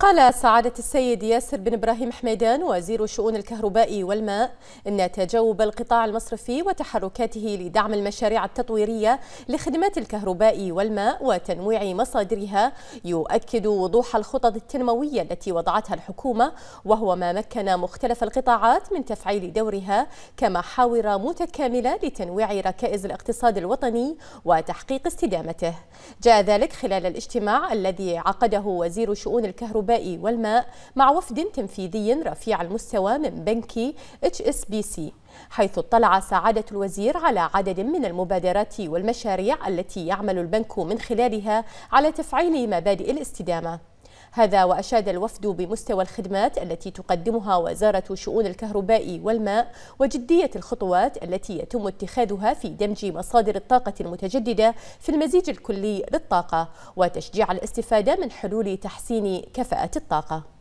قال سعادة السيد ياسر بن إبراهيم حميدان وزير شؤون الكهرباء والماء إن تجاوب القطاع المصرفي وتحركاته لدعم المشاريع التطويرية لخدمات الكهرباء والماء وتنويع مصادرها يؤكد وضوح الخطط التنموية التي وضعتها الحكومة وهو ما مكن مختلف القطاعات من تفعيل دورها كمحاور متكاملة لتنويع ركائز الاقتصاد الوطني وتحقيق استدامته جاء ذلك خلال الاجتماع الذي عقده وزير شؤون الكهرباء الكهرباء والماء مع وفد تنفيذي رفيع المستوى من بنك اتش اس بي سي حيث اطلع سعادة الوزير على عدد من المبادرات والمشاريع التي يعمل البنك من خلالها على تفعيل مبادئ الاستدامة هذا وأشاد الوفد بمستوى الخدمات التي تقدمها وزارة شؤون الكهرباء والماء وجدية الخطوات التي يتم اتخاذها في دمج مصادر الطاقة المتجددة في المزيج الكلي للطاقة وتشجيع الاستفادة من حلول تحسين كفاءة الطاقة